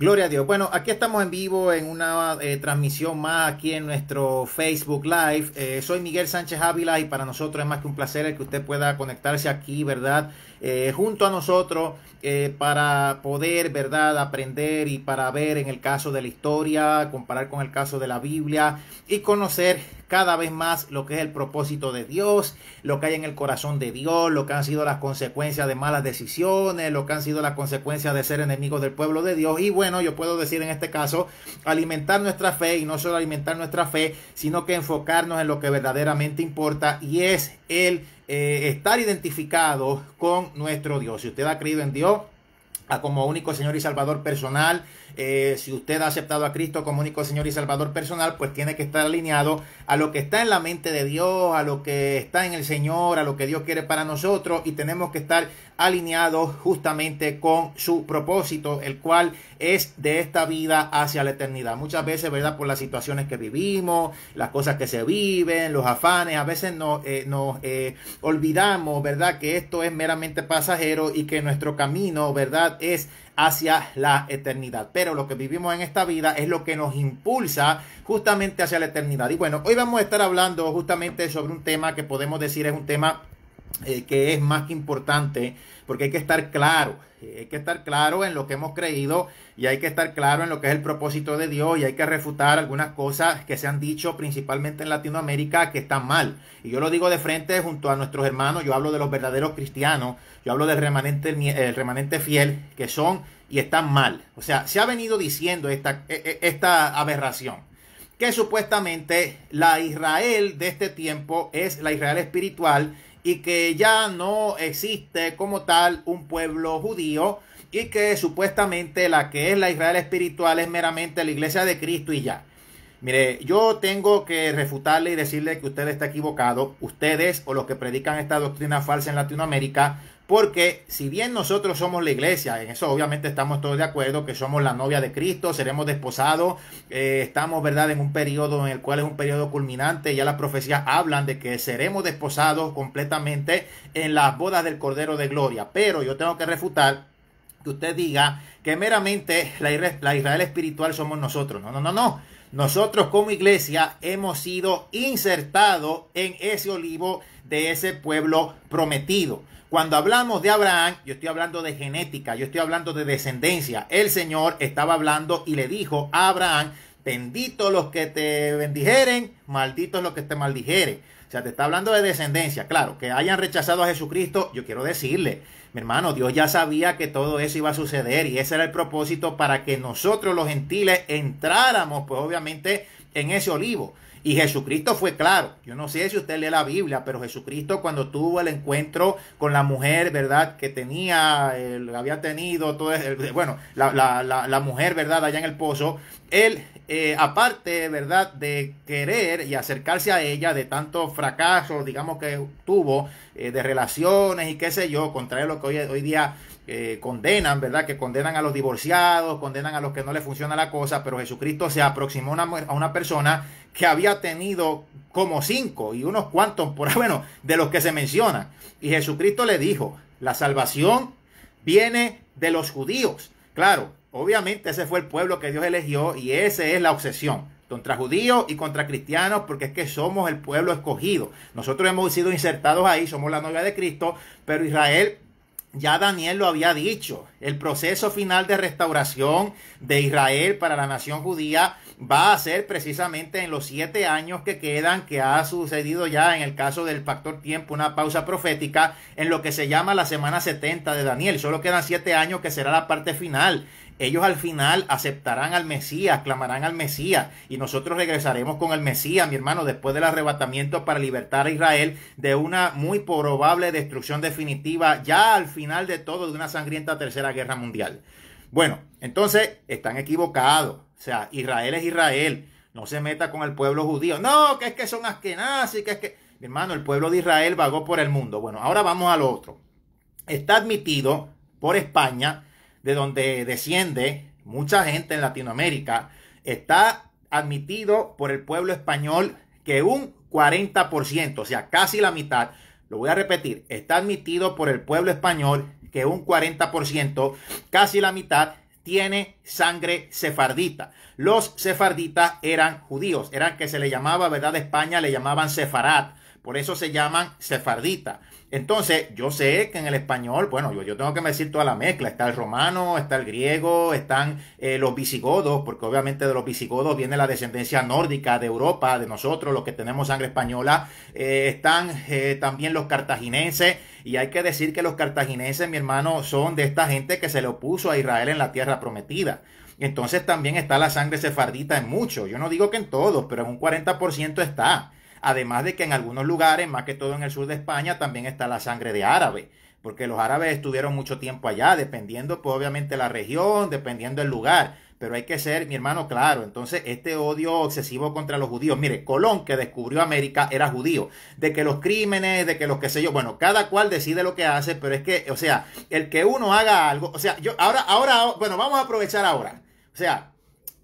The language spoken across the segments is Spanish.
Gloria a Dios. Bueno, aquí estamos en vivo en una eh, transmisión más aquí en nuestro Facebook Live. Eh, soy Miguel Sánchez Ávila y para nosotros es más que un placer el que usted pueda conectarse aquí, ¿verdad? Eh, junto a nosotros eh, para poder, ¿verdad?, aprender y para ver en el caso de la historia, comparar con el caso de la Biblia y conocer cada vez más lo que es el propósito de Dios, lo que hay en el corazón de Dios, lo que han sido las consecuencias de malas decisiones, lo que han sido las consecuencias de ser enemigos del pueblo de Dios. Y bueno, yo puedo decir en este caso, alimentar nuestra fe y no solo alimentar nuestra fe, sino que enfocarnos en lo que verdaderamente importa y es el eh, estar identificados con nuestro Dios. Si usted ha creído en Dios, como único Señor y Salvador personal. Eh, si usted ha aceptado a Cristo como único Señor y Salvador personal, pues tiene que estar alineado a lo que está en la mente de Dios, a lo que está en el Señor, a lo que Dios quiere para nosotros y tenemos que estar alineados justamente con su propósito, el cual es de esta vida hacia la eternidad. Muchas veces, ¿verdad? Por las situaciones que vivimos, las cosas que se viven, los afanes, a veces eh, nos eh, olvidamos, ¿verdad? Que esto es meramente pasajero y que nuestro camino, ¿verdad? es hacia la eternidad. Pero lo que vivimos en esta vida es lo que nos impulsa justamente hacia la eternidad. Y bueno, hoy vamos a estar hablando justamente sobre un tema que podemos decir es un tema eh, que es más que importante, porque hay que estar claro, eh, hay que estar claro en lo que hemos creído y hay que estar claro en lo que es el propósito de Dios y hay que refutar algunas cosas que se han dicho principalmente en Latinoamérica que están mal. Y yo lo digo de frente junto a nuestros hermanos, yo hablo de los verdaderos cristianos, yo hablo del remanente, el remanente fiel que son y están mal. O sea, se ha venido diciendo esta, e, e, esta aberración que supuestamente la Israel de este tiempo es la Israel espiritual y que ya no existe como tal un pueblo judío y que supuestamente la que es la Israel espiritual es meramente la iglesia de Cristo y ya. Mire, yo tengo que refutarle y decirle que usted está equivocado. Ustedes o los que predican esta doctrina falsa en Latinoamérica porque si bien nosotros somos la iglesia, en eso obviamente estamos todos de acuerdo, que somos la novia de Cristo, seremos desposados, eh, estamos, ¿verdad?, en un periodo en el cual es un periodo culminante, ya las profecías hablan de que seremos desposados completamente en las bodas del Cordero de Gloria. Pero yo tengo que refutar que usted diga que meramente la, la Israel espiritual somos nosotros. No, no, no, no. Nosotros como iglesia hemos sido insertados en ese olivo de ese pueblo prometido. Cuando hablamos de Abraham, yo estoy hablando de genética, yo estoy hablando de descendencia. El Señor estaba hablando y le dijo a Abraham, bendito los que te bendijeren, malditos los que te maldijeren. O sea, te está hablando de descendencia. Claro, que hayan rechazado a Jesucristo, yo quiero decirle, mi hermano, Dios ya sabía que todo eso iba a suceder y ese era el propósito para que nosotros los gentiles entráramos, pues obviamente, en ese olivo. Y Jesucristo fue claro. Yo no sé si usted lee la Biblia, pero Jesucristo cuando tuvo el encuentro con la mujer, ¿verdad? Que tenía, él, había tenido, todo eso, bueno, la, la, la, mujer, ¿verdad? Allá en el pozo. Él, eh, aparte, ¿verdad? De querer y acercarse a ella de tantos fracasos, digamos, que tuvo eh, de relaciones y qué sé yo, contrario lo que hoy, hoy día eh, condenan, ¿verdad? Que condenan a los divorciados, condenan a los que no les funciona la cosa, pero Jesucristo se aproximó a una persona que había tenido como cinco y unos cuantos, por bueno, de los que se menciona, Y Jesucristo le dijo, la salvación viene de los judíos. Claro, obviamente ese fue el pueblo que Dios eligió y esa es la obsesión contra judíos y contra cristianos, porque es que somos el pueblo escogido. Nosotros hemos sido insertados ahí, somos la novia de Cristo, pero Israel ya Daniel lo había dicho, el proceso final de restauración de Israel para la nación judía va a ser precisamente en los siete años que quedan, que ha sucedido ya en el caso del factor tiempo, una pausa profética en lo que se llama la semana 70 de Daniel. Solo quedan siete años que será la parte final ellos al final aceptarán al Mesías, clamarán al Mesías y nosotros regresaremos con el Mesías, mi hermano, después del arrebatamiento para libertar a Israel de una muy probable destrucción definitiva ya al final de todo de una sangrienta tercera guerra mundial. Bueno, entonces están equivocados. O sea, Israel es Israel. No se meta con el pueblo judío. No, que es que son asquenazis. que es que... Mi hermano, el pueblo de Israel vagó por el mundo. Bueno, ahora vamos al otro. Está admitido por España de donde desciende mucha gente en Latinoamérica, está admitido por el pueblo español que un 40%, o sea, casi la mitad, lo voy a repetir, está admitido por el pueblo español que un 40%, casi la mitad, tiene sangre sefardita. Los sefarditas eran judíos, eran que se le llamaba, ¿verdad? De España le llamaban sefarat, por eso se llaman sefardita. Entonces, yo sé que en el español, bueno, yo, tengo que decir toda la mezcla. Está el romano, está el griego, están eh, los visigodos, porque obviamente de los visigodos viene la descendencia nórdica de Europa, de nosotros, los que tenemos sangre española. Eh, están eh, también los cartagineses. Y hay que decir que los cartagineses, mi hermano, son de esta gente que se le opuso a Israel en la tierra prometida. Entonces también está la sangre sefardita en muchos. Yo no digo que en todos, pero en un 40% está. Además de que en algunos lugares, más que todo en el sur de España, también está la sangre de árabe, porque los árabes estuvieron mucho tiempo allá, dependiendo pues, obviamente la región, dependiendo el lugar. Pero hay que ser, mi hermano, claro. Entonces, este odio obsesivo contra los judíos. Mire, Colón, que descubrió América, era judío. De que los crímenes, de que los que sé yo. Bueno, cada cual decide lo que hace, pero es que, o sea, el que uno haga algo. O sea, yo ahora, ahora, bueno, vamos a aprovechar ahora. O sea,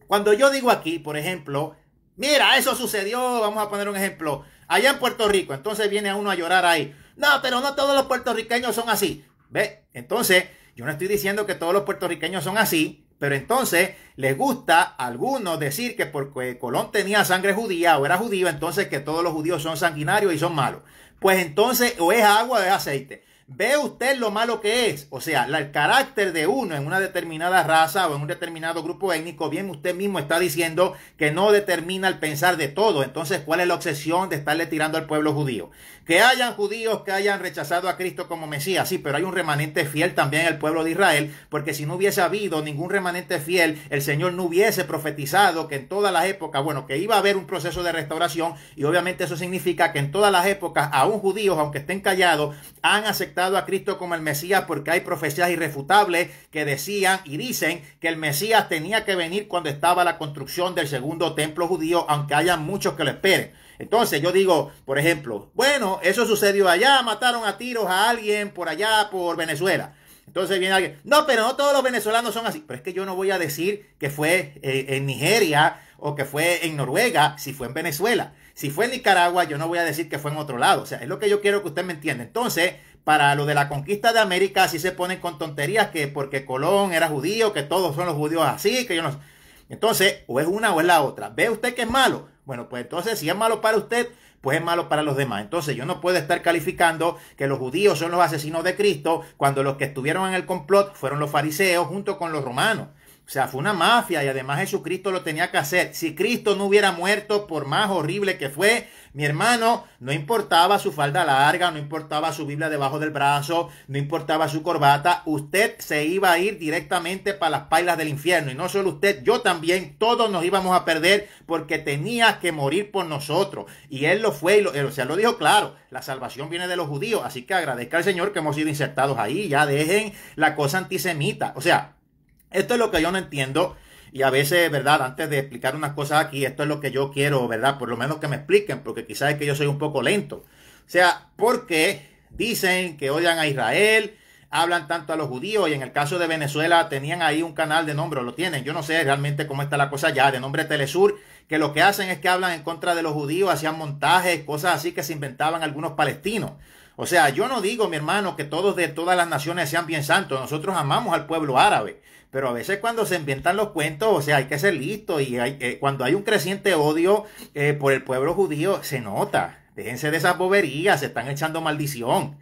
cuando yo digo aquí, por ejemplo, Mira, eso sucedió, vamos a poner un ejemplo, allá en Puerto Rico. Entonces viene uno a llorar ahí. No, pero no todos los puertorriqueños son así. ¿Ve? Entonces, yo no estoy diciendo que todos los puertorriqueños son así, pero entonces les gusta a algunos decir que porque Colón tenía sangre judía o era judío, entonces que todos los judíos son sanguinarios y son malos. Pues entonces o es agua o es aceite. Ve usted lo malo que es. O sea, el carácter de uno en una determinada raza o en un determinado grupo étnico, bien usted mismo está diciendo que no determina el pensar de todo. Entonces, ¿cuál es la obsesión de estarle tirando al pueblo judío? Que hayan judíos que hayan rechazado a Cristo como Mesías, sí, pero hay un remanente fiel también en el pueblo de Israel, porque si no hubiese habido ningún remanente fiel, el Señor no hubiese profetizado que en todas las épocas, bueno, que iba a haber un proceso de restauración, y obviamente eso significa que en todas las épocas, aún judíos, aunque estén callados, han aceptado a Cristo como el Mesías, porque hay profecías irrefutables que decían y dicen que el Mesías tenía que venir cuando estaba la construcción del segundo templo judío, aunque haya muchos que lo esperen. Entonces yo digo, por ejemplo, bueno, eso sucedió allá, mataron a tiros a alguien por allá, por Venezuela. Entonces viene alguien, no, pero no todos los venezolanos son así. Pero es que yo no voy a decir que fue eh, en Nigeria o que fue en Noruega, si fue en Venezuela. Si fue en Nicaragua, yo no voy a decir que fue en otro lado. O sea, es lo que yo quiero que usted me entienda. Entonces, para lo de la conquista de América, si se ponen con tonterías que porque Colón era judío, que todos son los judíos así, que yo no. Entonces, o es una o es la otra. ¿Ve usted que es malo? Bueno, pues entonces si es malo para usted, pues es malo para los demás. Entonces yo no puedo estar calificando que los judíos son los asesinos de Cristo cuando los que estuvieron en el complot fueron los fariseos junto con los romanos. O sea, fue una mafia y además Jesucristo lo tenía que hacer. Si Cristo no hubiera muerto, por más horrible que fue, mi hermano, no importaba su falda larga, no importaba su Biblia debajo del brazo, no importaba su corbata, usted se iba a ir directamente para las pailas del infierno. Y no solo usted, yo también, todos nos íbamos a perder porque tenía que morir por nosotros. Y él lo fue, y lo, o sea, lo dijo claro, la salvación viene de los judíos. Así que agradezca al Señor que hemos sido insertados ahí, ya dejen la cosa antisemita. O sea, esto es lo que yo no entiendo. Y a veces, ¿verdad? Antes de explicar unas cosas aquí, esto es lo que yo quiero, ¿verdad? Por lo menos que me expliquen, porque quizás es que yo soy un poco lento. O sea, porque dicen que odian a Israel, hablan tanto a los judíos y en el caso de Venezuela tenían ahí un canal de nombre, lo tienen, yo no sé realmente cómo está la cosa ya, de nombre Telesur, que lo que hacen es que hablan en contra de los judíos, hacían montajes, cosas así que se inventaban algunos palestinos. O sea, yo no digo, mi hermano, que todos de todas las naciones sean bien santos. Nosotros amamos al pueblo árabe. Pero a veces cuando se inventan los cuentos, o sea, hay que ser listo. Y eh, cuando hay un creciente odio eh, por el pueblo judío, se nota. Déjense de esas boberías, se están echando maldición.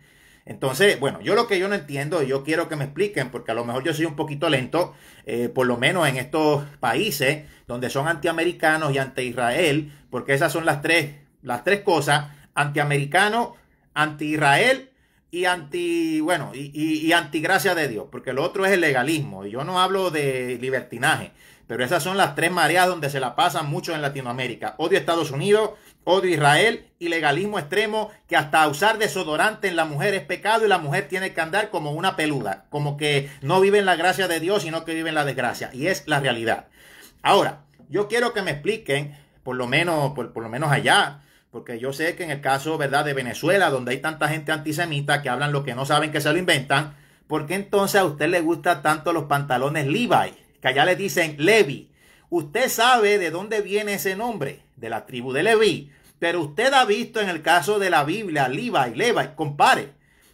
Entonces, bueno, yo lo que yo no entiendo, yo quiero que me expliquen, porque a lo mejor yo soy un poquito lento, eh, por lo menos en estos países donde son antiamericanos y anti-Israel, porque esas son las tres, las tres cosas, antiamericanos anti-Israel y anti, bueno, y, anti-gracia de Dios, porque lo otro es el legalismo. Y yo no hablo de libertinaje, pero esas son las tres mareas donde se la pasan mucho en Latinoamérica. Odio Estados Unidos, odio Israel y legalismo extremo, que hasta usar desodorante en la mujer es pecado y la mujer tiene que andar como una peluda, como que no vive en la gracia de Dios, sino que vive en la desgracia. Y es la realidad. Ahora, yo quiero que me expliquen, por lo menos, por lo menos allá, porque yo sé que en el caso, ¿verdad?, de Venezuela, donde hay tanta gente antisemita que hablan lo que no saben que se lo inventan, ¿por qué entonces a usted le gustan tanto los pantalones Levi? Que allá le dicen Levi. Usted sabe de dónde viene ese nombre, de la tribu de Levi. Pero usted ha visto en el caso de la Biblia, Levi, Levi, compare.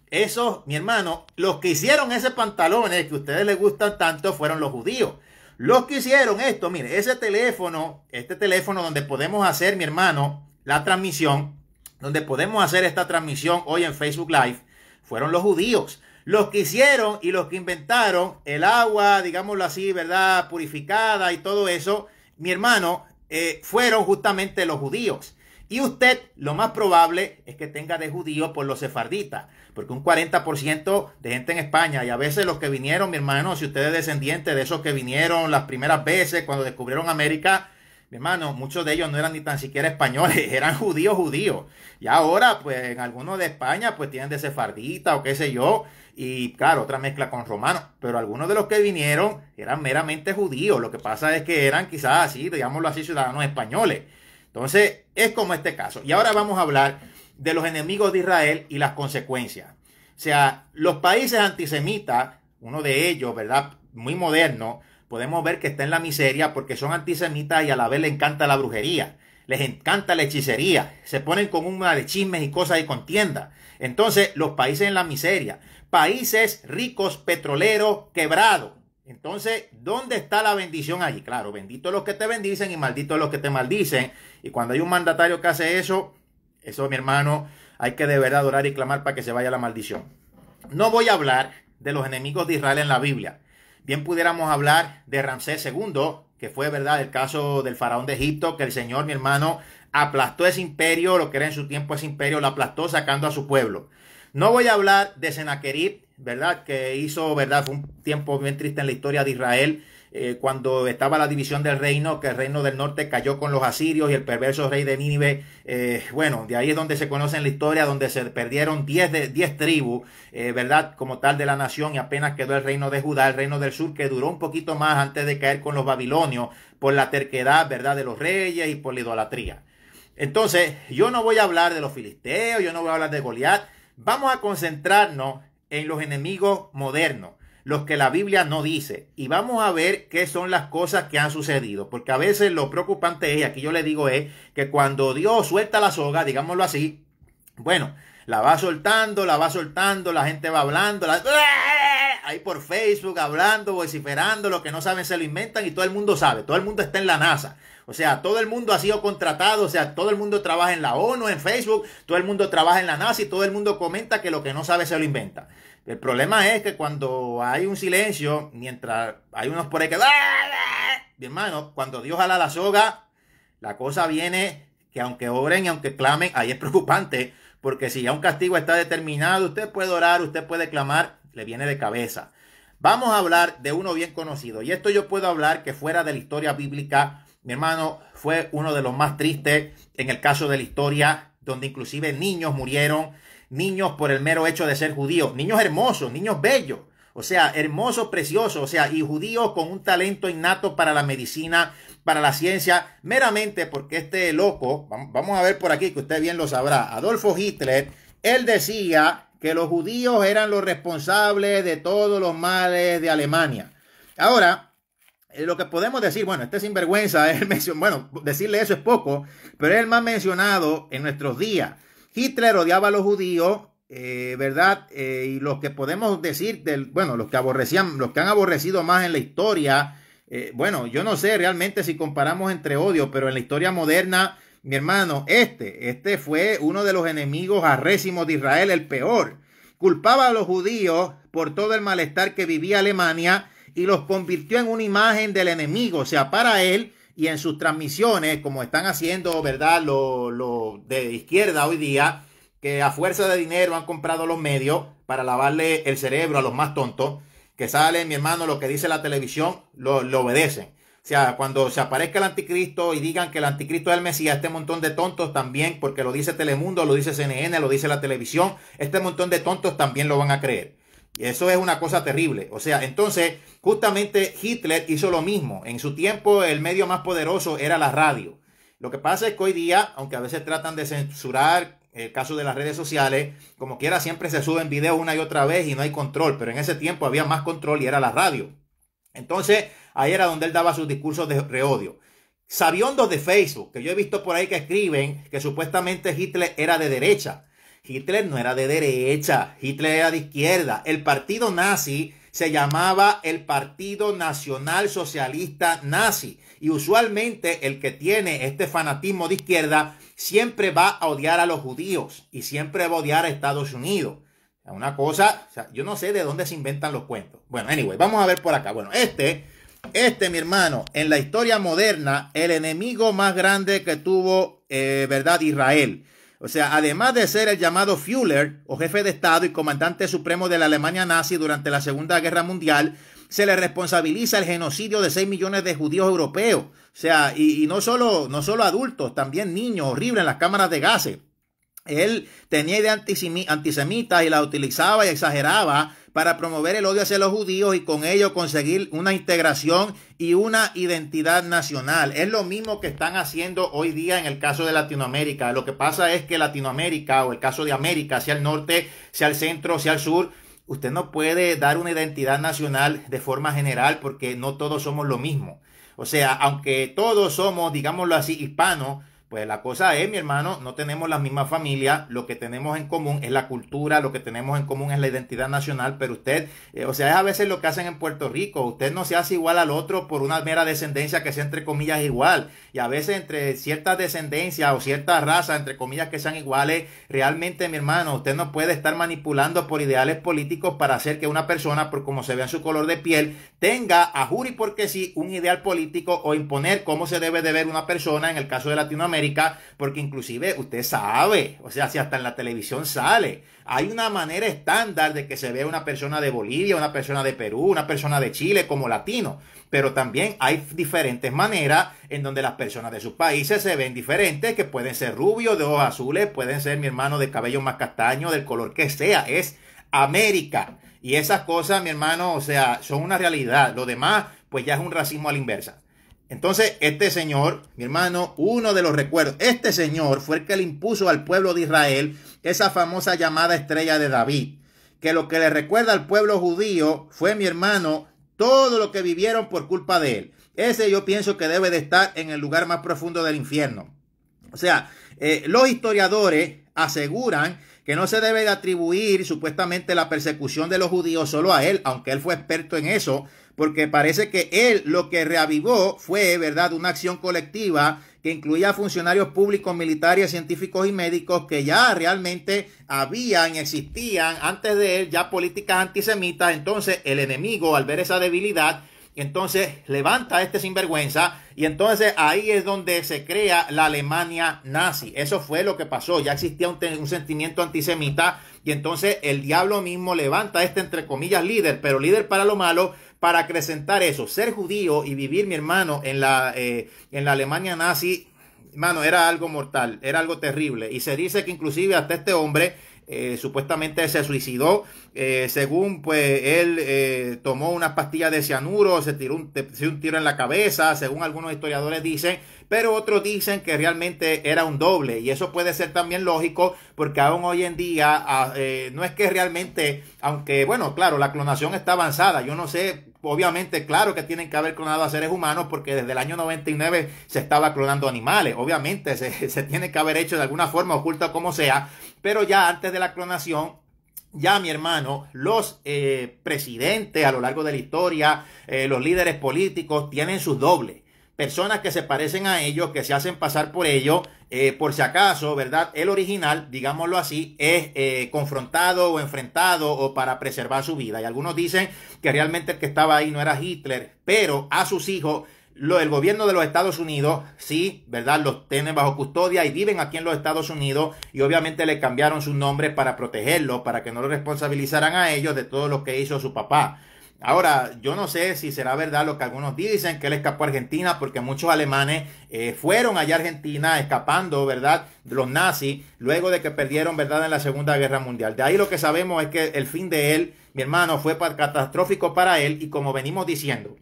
Esos, mi hermano, los que hicieron ese pantalones que a ustedes les gustan tanto fueron los judíos. Los que hicieron esto, mire, ese teléfono, este teléfono donde podemos hacer, mi hermano, la transmisión, donde podemos hacer esta transmisión hoy en Facebook Live, fueron los judíos. Los que hicieron y los que inventaron el agua, digámoslo así, ¿verdad? Purificada y todo eso, mi hermano, eh, fueron justamente los judíos. Y usted lo más probable es que tenga de judío por los sefarditas, porque un 40% de gente en España y a veces los que vinieron, mi hermano, si usted es descendiente de esos que vinieron las primeras veces cuando descubrieron América, hermano, muchos de ellos no eran ni tan siquiera españoles, eran judíos, judíos. Y ahora, pues, en algunos de España, pues, tienen de sefardita o qué sé yo. Y claro, otra mezcla con romanos. Pero algunos de los que vinieron eran meramente judíos. Lo que pasa es que eran quizás así, digámoslo así, ciudadanos españoles. Entonces, es como este caso. Y ahora vamos a hablar de los enemigos de Israel y las consecuencias. O sea, los países antisemitas, uno de ellos, ¿verdad? Muy moderno, podemos ver que está en la miseria porque son antisemitas y a la vez le encanta la brujería, les encanta la hechicería, se ponen con una de chismes y cosas y contienda. Entonces, los países en la miseria, países ricos, petroleros, quebrados. Entonces, ¿dónde está la bendición allí? Claro, bendito los que te bendicen y maldito los que te maldicen. Y cuando hay un mandatario que hace eso, eso, mi hermano, hay que de verdad orar y clamar para que se vaya la maldición. No voy a hablar de los enemigos de Israel en la Biblia. Bien pudiéramos hablar de Ramsés II, que fue, ¿verdad?, el caso del faraón de Egipto, que el Señor, mi hermano, aplastó ese imperio, lo que era en su tiempo ese imperio, lo aplastó sacando a su pueblo. No voy a hablar de Senaquerib, ¿verdad?, que hizo, ¿verdad?, fue un tiempo bien triste en la historia de Israel eh, cuando estaba la división del reino, que el reino del norte cayó con los asirios y el perverso rey de Nínive, eh, bueno, de ahí es donde se conoce en la historia, donde se perdieron 10 diez tribus, eh, ¿verdad? Como tal de la nación y apenas quedó el reino de Judá, el reino del sur, que duró un poquito más antes de caer con los babilonios por la terquedad, ¿verdad? De los reyes y por la idolatría. Entonces, yo no voy a hablar de los filisteos, yo no voy a hablar de Goliat. Vamos a concentrarnos en los enemigos modernos los que la Biblia no dice. Y vamos a ver qué son las cosas que han sucedido. Porque a veces lo preocupante es, y aquí yo le digo es, que cuando Dios suelta la soga, digámoslo así, bueno, la va soltando, la va soltando, la gente va hablando, la... ¡Ah! ahí por Facebook hablando, vociferando, lo que no saben se lo inventan y todo el mundo sabe, todo el mundo está en la NASA. O sea, todo el mundo ha sido contratado, o sea, todo el mundo trabaja en la ONU, en Facebook, todo el mundo trabaja en la NASA y todo el mundo comenta que lo que no sabe se lo inventa. El problema es que cuando hay un silencio, mientras hay unos por ahí que... Ah, ah", mi hermano, cuando Dios jala la soga, la cosa viene que aunque oren y aunque clamen, ahí es preocupante, porque si ya un castigo está determinado, usted puede orar, usted puede clamar, le viene de cabeza. Vamos a hablar de uno bien conocido, y esto yo puedo hablar que fuera de la historia bíblica, mi hermano fue uno de los más tristes en el caso de la historia, donde inclusive niños murieron niños por el mero hecho de ser judíos, niños hermosos, niños bellos, o sea, hermosos, preciosos, o sea, y judíos con un talento innato para la medicina, para la ciencia, meramente porque este loco, vamos a ver por aquí que usted bien lo sabrá, Adolfo Hitler, él decía que los judíos eran los responsables de todos los males de Alemania. Ahora, eh, lo que podemos decir, bueno, este sinvergüenza, él bueno, decirle eso es poco, pero él el más mencionado en nuestros días. Hitler odiaba a los judíos, eh, ¿verdad? Eh, y los que podemos decir, del, bueno, los que aborrecían, los que han aborrecido más en la historia, eh, bueno, yo no sé realmente si comparamos entre odio, pero en la historia moderna, mi hermano, este, este fue uno de los enemigos arrésimos de Israel, el peor. Culpaba a los judíos por todo el malestar que vivía Alemania y los convirtió en una imagen del enemigo. O sea, para él, y en sus transmisiones, como están haciendo, ¿verdad? Los lo de izquierda hoy día, que a fuerza de dinero han comprado los medios para lavarle el cerebro a los más tontos, que sale mi hermano lo que dice la televisión, lo, lo obedecen. O sea, cuando se aparezca el anticristo y digan que el anticristo es el Mesías, este montón de tontos también, porque lo dice Telemundo, lo dice CNN, lo dice la televisión, este montón de tontos también lo van a creer. Eso es una cosa terrible. O sea, entonces, justamente Hitler hizo lo mismo. En su tiempo, el medio más poderoso era la radio. Lo que pasa es que hoy día, aunque a veces tratan de censurar el caso de las redes sociales, como quiera, siempre se suben videos una y otra vez y no hay control. Pero en ese tiempo había más control y era la radio. Entonces, ahí era donde él daba sus discursos de reodio. Sabiondos de Facebook, que yo he visto por ahí que escriben que supuestamente Hitler era de derecha. Hitler no era de derecha, Hitler era de izquierda. El partido nazi se llamaba el Partido Nacional Socialista Nazi. Y usualmente el que tiene este fanatismo de izquierda siempre va a odiar a los judíos y siempre va a odiar a Estados Unidos. Una cosa, yo no sé de dónde se inventan los cuentos. Bueno, anyway, vamos a ver por acá. Bueno, este, este, mi hermano, en la historia moderna, el enemigo más grande que tuvo, eh, ¿verdad? Israel o sea, además de ser el llamado Führer o jefe de Estado y comandante supremo de la Alemania nazi durante la Segunda Guerra Mundial, se le responsabiliza el genocidio de 6 millones de judíos europeos. O sea, y, no, solo, no solo adultos, también niños, horribles en las cámaras de gases. Él tenía ideas antisemitas y la utilizaba y exageraba para promover el odio hacia los judíos y con ello conseguir una integración y una identidad nacional. Es lo mismo que están haciendo hoy día en el caso de Latinoamérica. Lo que pasa es que Latinoamérica o el caso de América, sea el norte, sea el centro, sea el sur, usted no puede dar una identidad nacional de forma general porque no todos somos lo mismo. O sea, aunque todos somos, digámoslo así, hispanos, pues la cosa es, mi hermano, no tenemos la misma familia, lo que tenemos en común es la cultura, lo que tenemos en común es la identidad nacional, pero usted, eh, o sea, es a veces lo que hacen en Puerto Rico, usted no se hace igual al otro por una mera descendencia que sea entre comillas igual, y a veces entre ciertas descendencias o ciertas razas, entre comillas que sean iguales, realmente, mi hermano, usted no puede estar manipulando por ideales políticos para hacer que una persona, por como se vea su color de piel, tenga a jury porque sí un ideal político o imponer cómo se debe de ver una persona en el caso de Latinoamérica porque inclusive usted sabe, o sea, si hasta en la televisión sale, hay una manera estándar de que se vea una persona de Bolivia, una persona de Perú, una persona de Chile como latino, pero también hay diferentes maneras en donde las personas de sus países se ven diferentes, que pueden ser rubios, de ojos azules, pueden ser mi hermano de cabello más castaño, del color que sea, es América. Y esas cosas, mi hermano, o sea, son una realidad. Lo demás, pues ya es un racismo a la inversa. Entonces, este señor, mi hermano, uno de los recuerdos, este señor fue el que le impuso al pueblo de Israel esa famosa llamada estrella de David, que lo que le recuerda al pueblo judío fue, mi hermano, todo lo que vivieron por culpa de él. Ese yo pienso que debe de estar en el lugar más profundo del infierno. O sea, eh, los historiadores aseguran que no se debe de atribuir supuestamente la persecución de los judíos solo a él, aunque él fue experto en eso, porque parece que él lo que reavivó fue, ¿verdad?, una acción colectiva que incluía funcionarios públicos, militares, científicos y médicos que ya realmente habían, existían antes de él ya políticas antisemitas. Entonces el enemigo, al ver esa debilidad, entonces levanta a este sinvergüenza y entonces ahí es donde se crea la Alemania nazi. Eso fue lo que pasó. Ya existía un, un sentimiento antisemita y entonces el diablo mismo levanta a este entre comillas líder, pero líder para lo malo para acrecentar eso. Ser judío y vivir, mi hermano, en la, eh, en la Alemania nazi, hermano, era algo mortal, era algo terrible. Y se dice que inclusive hasta este hombre eh, supuestamente se suicidó. Eh, según pues él tomó unas pastillas de cianuro, se tiró un, un, tiro en la cabeza, según algunos historiadores dicen, pero otros dicen que realmente era un doble. Y eso puede ser también lógico, porque aún hoy en día ah, no es que realmente, aunque bueno, claro, la clonación está avanzada. Yo no sé obviamente, claro que tienen que haber clonado a seres humanos porque desde el año 99 se estaba clonando animales. Obviamente, se, tiene que haber hecho de alguna forma, oculta como sea. Pero ya antes de la clonación, ya mi hermano, los eh, presidentes a lo largo de la historia, eh, los líderes políticos tienen sus dobles personas que se parecen a ellos, que se hacen pasar por ellos, eh, por si acaso, ¿verdad? El original, digámoslo así, es eh, confrontado o enfrentado o para preservar su vida. Y algunos dicen que realmente el que estaba ahí no era Hitler, pero a sus hijos el gobierno de los Estados Unidos, sí, ¿verdad? Los tienen bajo custodia y viven aquí en los Estados Unidos y obviamente le cambiaron su nombre para protegerlo, para que no lo responsabilizaran a ellos de todo lo que hizo su papá. Ahora, yo no sé si será verdad lo que algunos dicen, que él escapó a Argentina, porque muchos alemanes eh, fueron allá a Argentina escapando, ¿verdad?, los nazis, luego de que perdieron, ¿verdad?, en la Segunda Guerra Mundial. De ahí lo que sabemos es que el fin de él, mi hermano, fue catastrófico para él y como venimos diciendo,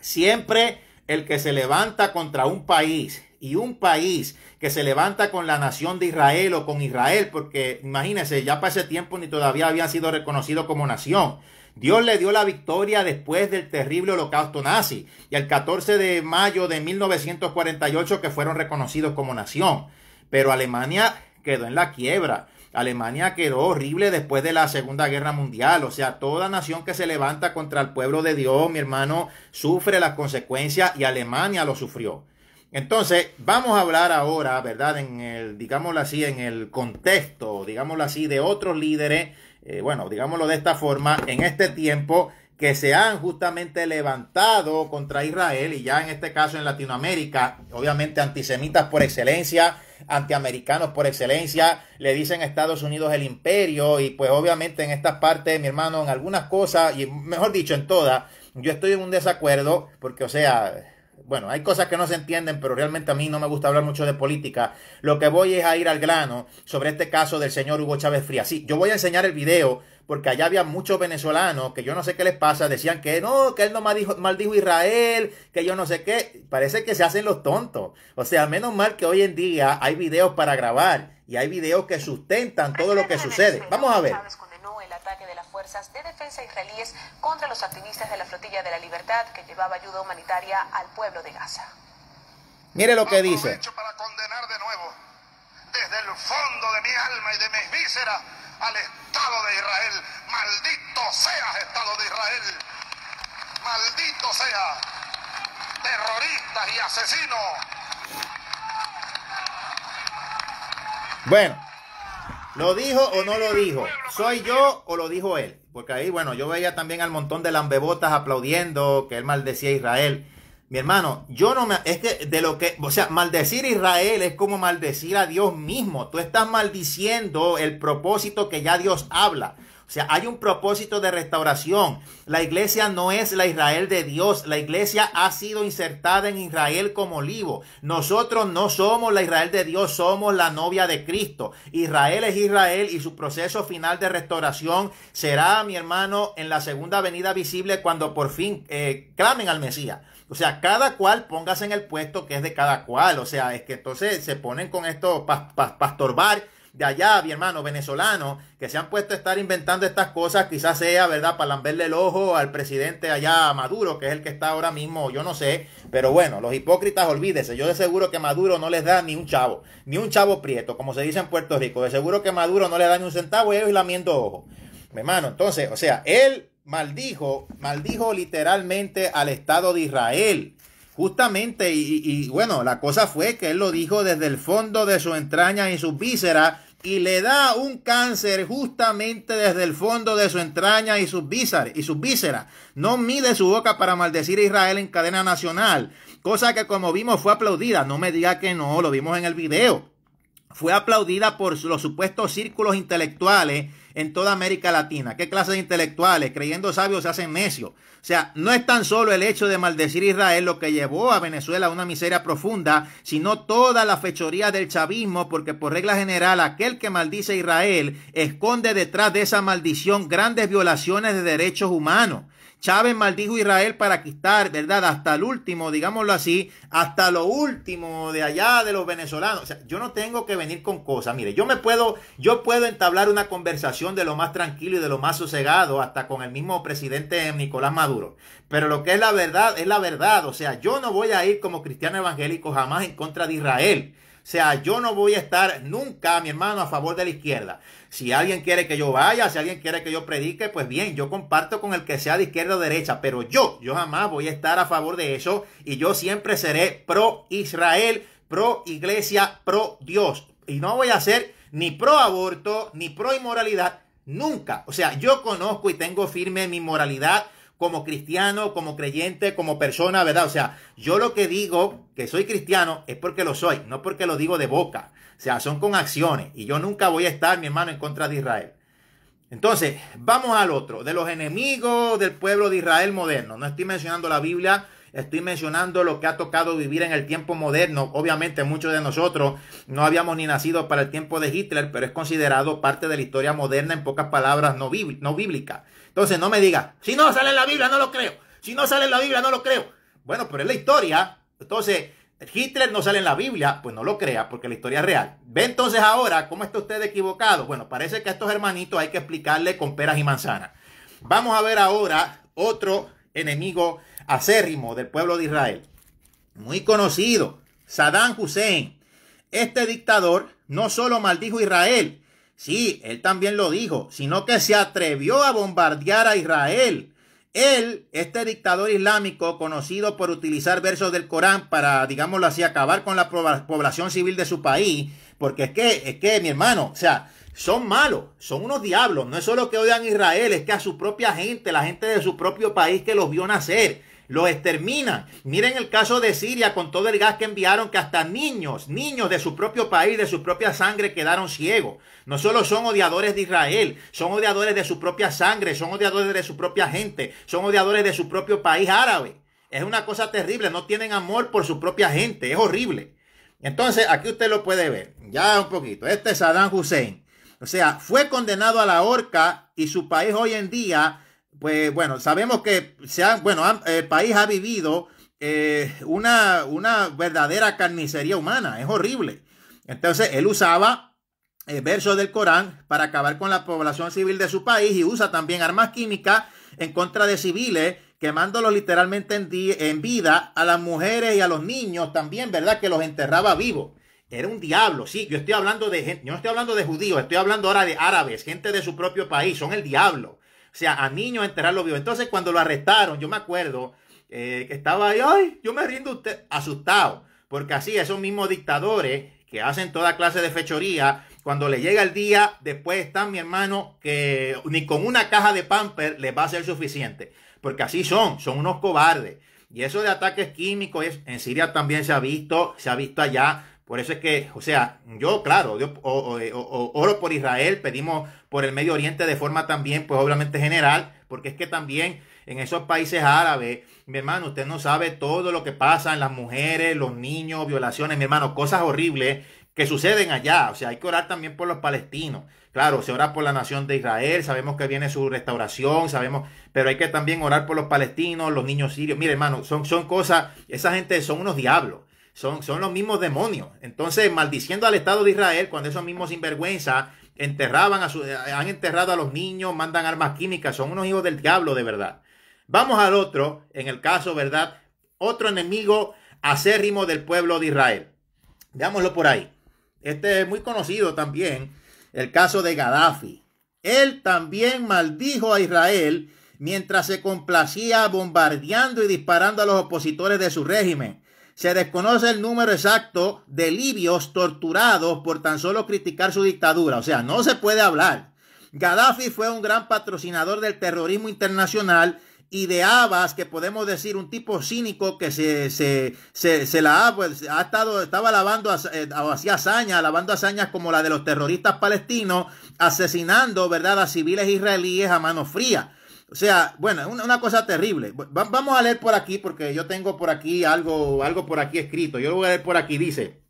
siempre el que se levanta contra un país y un país que se levanta con la nación de Israel o con Israel, porque imagínense, ya para ese tiempo ni todavía había sido reconocido como nación. Dios le dio la victoria después del terrible holocausto nazi y el 14 de mayo de 1948 que fueron reconocidos como nación. Pero Alemania quedó en la quiebra. Alemania quedó horrible después de la Segunda Guerra Mundial. O sea, toda nación que se levanta contra el pueblo de Dios, mi hermano, sufre las consecuencias y Alemania lo sufrió. Entonces, vamos a hablar ahora, ¿verdad? En el, digámoslo así, en el contexto, digámoslo así, de otros líderes eh, bueno, digámoslo de esta forma, en este tiempo que se han justamente levantado contra Israel y ya en este caso en Latinoamérica, obviamente antisemitas por excelencia, antiamericanos por excelencia, le dicen Estados Unidos el imperio y pues obviamente en esta parte, mi hermano, en algunas cosas y mejor dicho en todas, yo estoy en un desacuerdo porque o sea, bueno, hay cosas que no se entienden, pero realmente a mí no me gusta hablar mucho de política. Lo que voy es a ir al grano sobre este caso del señor Hugo Chávez Frías. Sí, yo voy a enseñar el video porque allá había muchos venezolanos que yo no sé qué les pasa, decían que no, que él no maldijo, maldijo Israel, que yo no sé qué. Parece que se hacen los tontos. O sea, menos mal que hoy en día hay videos para grabar y hay videos que sustentan todo lo que sucede. Vamos a ver ataque de las fuerzas de defensa israelíes contra los activistas de la Flotilla de la Libertad que llevaba ayuda humanitaria al pueblo de Gaza. Mire lo que dice. para condenar de nuevo, desde el fondo de mi alma y de mis vísceras, al Estado de Israel. Maldito sea Estado de Israel. Maldito sea. Terroristas y asesinos. Bueno. ¿Lo dijo o no lo dijo? ¿Soy yo o lo dijo él? Porque ahí, bueno, yo veía también al montón de lambebotas aplaudiendo que él maldecía a Israel. Mi hermano, yo no me... Es que de lo que... O sea, maldecir a Israel es como maldecir a Dios mismo. Tú estás maldiciendo el propósito que ya Dios habla sea, hay un propósito de restauración. La iglesia no es la Israel de Dios. La iglesia ha sido insertada en Israel como olivo. Nosotros no somos la Israel de Dios, somos la novia de Cristo. Israel es Israel y su proceso final de restauración será, mi hermano, en la segunda venida visible cuando por fin eh, clamen al Mesías. O sea, cada cual póngase en el puesto que es de cada cual. O sea, es que entonces se ponen con esto para pastorbar de allá, mi hermano, venezolano, que se han puesto a estar inventando estas cosas, quizás sea, ¿verdad?, para lamberle el ojo al presidente allá, Maduro, que es el que está ahora mismo, yo no sé, pero bueno, los hipócritas, olvídese, yo de seguro que Maduro no les da ni un chavo, ni un chavo prieto, como se dice en Puerto Rico, de seguro que Maduro no le da ni un centavo y ellos lamiendo ojo. Mi hermano, entonces, o sea, él maldijo, maldijo literalmente al Estado de Israel Justamente, y, bueno, la cosa fue que él lo dijo desde el fondo de su entraña y sus vísceras, y le da un cáncer justamente desde el fondo de su entraña y sus vísceras. Y sus vísceras. No mide su boca para maldecir a Israel en cadena nacional, cosa que como vimos fue aplaudida. No me diga que no, lo vimos en el video. Fue aplaudida por los supuestos círculos intelectuales en toda América Latina. ¿Qué clase de intelectuales creyendo sabios se hacen necios? O sea, no es tan solo el hecho de maldecir a Israel lo que llevó a Venezuela a una miseria profunda, sino toda la fechoría del chavismo, porque por regla general aquel que maldice a Israel esconde detrás de esa maldición grandes violaciones de derechos humanos. Chávez maldijo Israel para quitar, ¿verdad? Hasta el último, digámoslo así, hasta lo último de allá de los venezolanos. O sea, yo no tengo que venir con cosas. Mire, yo me puedo, yo puedo entablar una conversación de lo más tranquilo y de lo más sosegado, hasta con el mismo presidente Nicolás Maduro. Pero lo que es la verdad, es la verdad. O sea, yo no voy a ir como cristiano evangélico jamás en contra de Israel. O sea, yo no voy a estar nunca, mi hermano, a favor de la izquierda. Si alguien quiere que yo vaya, si alguien quiere que yo predique, pues bien, yo comparto con el que sea de izquierda o derecha, pero yo, yo jamás voy a estar a favor de eso y yo siempre seré pro Israel, pro iglesia, pro Dios. Y no voy a ser ni pro aborto, ni pro inmoralidad, nunca. O sea, yo conozco y tengo firme mi moralidad como cristiano, como creyente, como persona, ¿verdad? O sea, yo lo que digo que soy cristiano es porque lo soy, no porque lo digo de boca. O sea, son con acciones. Y yo nunca voy a estar, mi hermano, en contra de Israel. Entonces, vamos al otro, de los enemigos del pueblo de Israel moderno. No estoy mencionando la Biblia, estoy mencionando lo que ha tocado vivir en el tiempo moderno. Obviamente muchos de nosotros no habíamos ni nacido para el tiempo de Hitler, pero es considerado parte de la historia moderna en pocas palabras no, bíblica. Entonces no me diga, si no sale en la Biblia, no lo creo. Si no sale en la Biblia, no lo creo. Bueno, pero es la historia. Entonces, Hitler no sale en la Biblia, pues no lo crea, porque la historia es real. Ve entonces ahora cómo está usted equivocado. Bueno, parece que a estos hermanitos hay que explicarle con peras y manzanas. Vamos a ver ahora otro enemigo acérrimo del pueblo de Israel. Muy conocido, Saddam Hussein. Este dictador no solo maldijo a Israel, Sí, él también lo dijo, sino que se atrevió a bombardear a Israel. Él, este dictador islámico conocido por utilizar versos del Corán para, digámoslo así, acabar con la población civil de su país, porque es que, es que, mi hermano, o sea, son malos, son unos diablos. No es solo que odian a Israel, es que a su propia gente, la gente de su propio país que los vio nacer los exterminan. Miren el caso de Siria con todo el gas que enviaron, que hasta niños, niños de su propio país, de su propia sangre, quedaron ciegos. No solo son odiadores de Israel, son odiadores de su propia sangre, son odiadores de su propia gente, son odiadores de su propio país árabe. Es una cosa terrible, no tienen amor por su propia gente, es horrible. Entonces, aquí usted lo puede ver, ya un poquito. Este es Saddam Hussein. O sea, fue condenado a la horca y su país hoy en día pues bueno, sabemos que se bueno, el país ha vivido eh, una, verdadera carnicería humana, es horrible. Entonces, él usaba el eh, versos del Corán para acabar con la población civil de su país y usa también armas químicas en contra de civiles, quemándolos literalmente en, vida a las mujeres y a los niños también, ¿verdad? Que los enterraba vivos. Era un diablo, sí, yo estoy hablando de gente, yo no estoy hablando de judíos, estoy hablando ahora de árabes, gente de su propio país, son el diablo. O sea, a niños enterar lo vio. Entonces, cuando lo arrestaron, yo me acuerdo eh, que estaba ahí, ay, yo me rindo usted, asustado. Porque así, esos mismos dictadores que hacen toda clase de fechoría, cuando le llega el día, después están, mi hermano, que ni con una caja de pamper les va a ser suficiente. Porque así son, son unos cobardes. Y eso de ataques químicos en Siria también se ha visto, se ha visto allá. Por eso es que, o sea, yo, claro, yo eh, oro por Israel, pedimos por el Medio Oriente de forma también, pues obviamente general, porque es que también en esos países árabes, mi hermano, usted no sabe todo lo que pasa en las mujeres, los niños, violaciones, mi hermano, cosas horribles que suceden allá. O sea, hay que orar también por los palestinos. Claro, se ora por la nación de Israel, sabemos que viene su restauración, sabemos, pero hay que también orar por los palestinos, los niños sirios. Mire, hermano, son, son cosas, esa gente son unos diablos son, los mismos demonios. Entonces, maldiciendo al Estado de Israel, cuando esos mismos sinvergüenza enterraban a su, eh, han enterrado a los niños, mandan armas químicas, son unos hijos del diablo de verdad. Vamos al otro, en el caso, ¿verdad? Otro enemigo acérrimo del pueblo de Israel. Veámoslo por ahí. Este es muy conocido también, el caso de Gaddafi. Él también maldijo a Israel mientras se complacía bombardeando y disparando a los opositores de su régimen. Se desconoce el número exacto de libios torturados por tan solo criticar su dictadura. O sea, no se puede hablar. Gaddafi fue un gran patrocinador del terrorismo internacional y de Abbas, que podemos decir un tipo cínico que se, se, se, se la ha, pues, estado, estaba lavando, eh, hacía hazañas, lavando hazañas como la de los terroristas palestinos, asesinando, ¿verdad?, a civiles israelíes a mano fría. O sea, bueno, una, cosa terrible. vamos a leer por aquí porque yo tengo por aquí algo, algo por aquí escrito. Yo lo voy a leer por aquí. Dice,